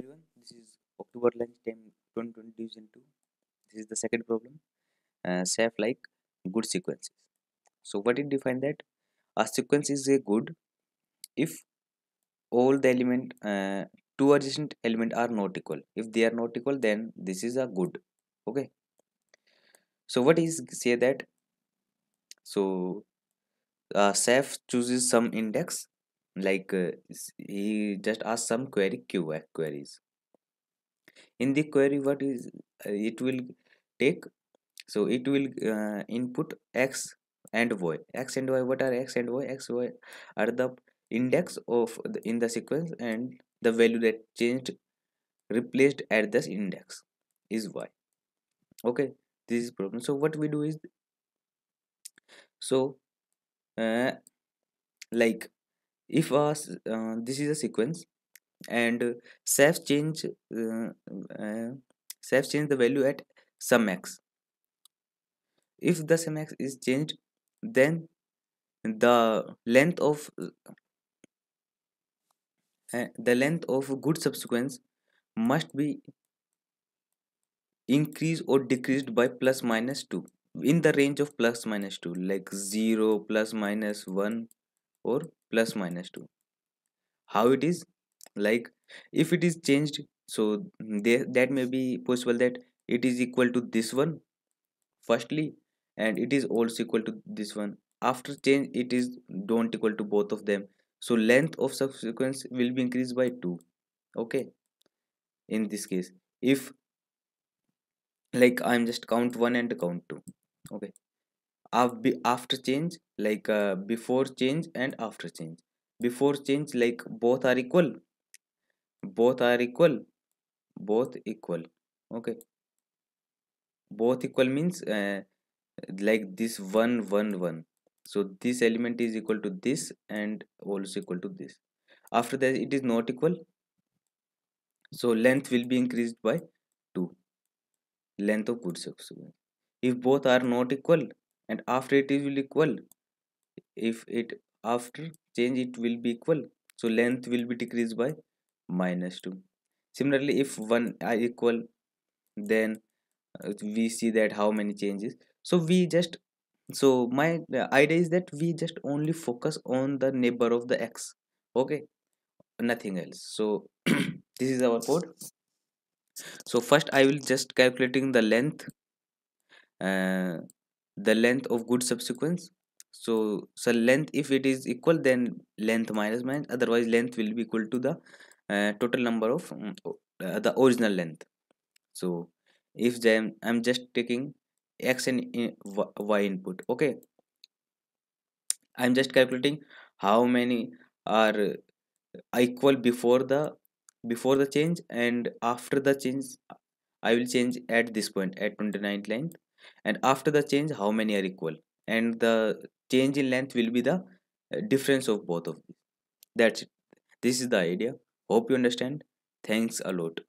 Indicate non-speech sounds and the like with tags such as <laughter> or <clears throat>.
everyone this is october time 2020 division 2 this is the second problem uh, safe like good sequences so what it define that a sequence is a good if all the element uh, two adjacent element are not equal if they are not equal then this is a good okay so what is say that so uh, safe chooses some index like uh, he just asked some query q queries in the query what is uh, it will take so it will uh, input x and y x and y what are x and y x y are the index of the, in the sequence and the value that changed replaced at this index is y okay this is problem so what we do is so uh, like if uh, uh, this is a sequence and self change uh, uh, self change the value at sum x if the sum x is changed then the length of uh, the length of good subsequence must be increased or decreased by plus minus 2 in the range of plus minus 2 like 0 plus minus 1 or plus minus 2 how it is like if it is changed so that may be possible that it is equal to this one firstly and it is also equal to this one after change it is don't equal to both of them so length of subsequence will be increased by 2 okay in this case if like i'm just count 1 and count 2 okay after change like uh, before change and after change before change like both are equal both are equal both equal okay both equal means uh, like this one one one so this element is equal to this and also equal to this after that it is not equal so length will be increased by 2 length of good subsequence if both are not equal and after it is will equal if it after change it will be equal so length will be decreased by minus 2 similarly if 1 are equal then uh, we see that how many changes so we just so my idea is that we just only focus on the neighbor of the x okay nothing else so <clears throat> this is our code so first i will just calculating the length uh, the length of good subsequence so so length if it is equal then length minus minus otherwise length will be equal to the uh, total number of um, uh, the original length so if then i'm just taking x and uh, y input okay i'm just calculating how many are equal before the before the change and after the change i will change at this point at 29th length and after the change how many are equal and the change in length will be the uh, difference of both of these that's it this is the idea hope you understand thanks a lot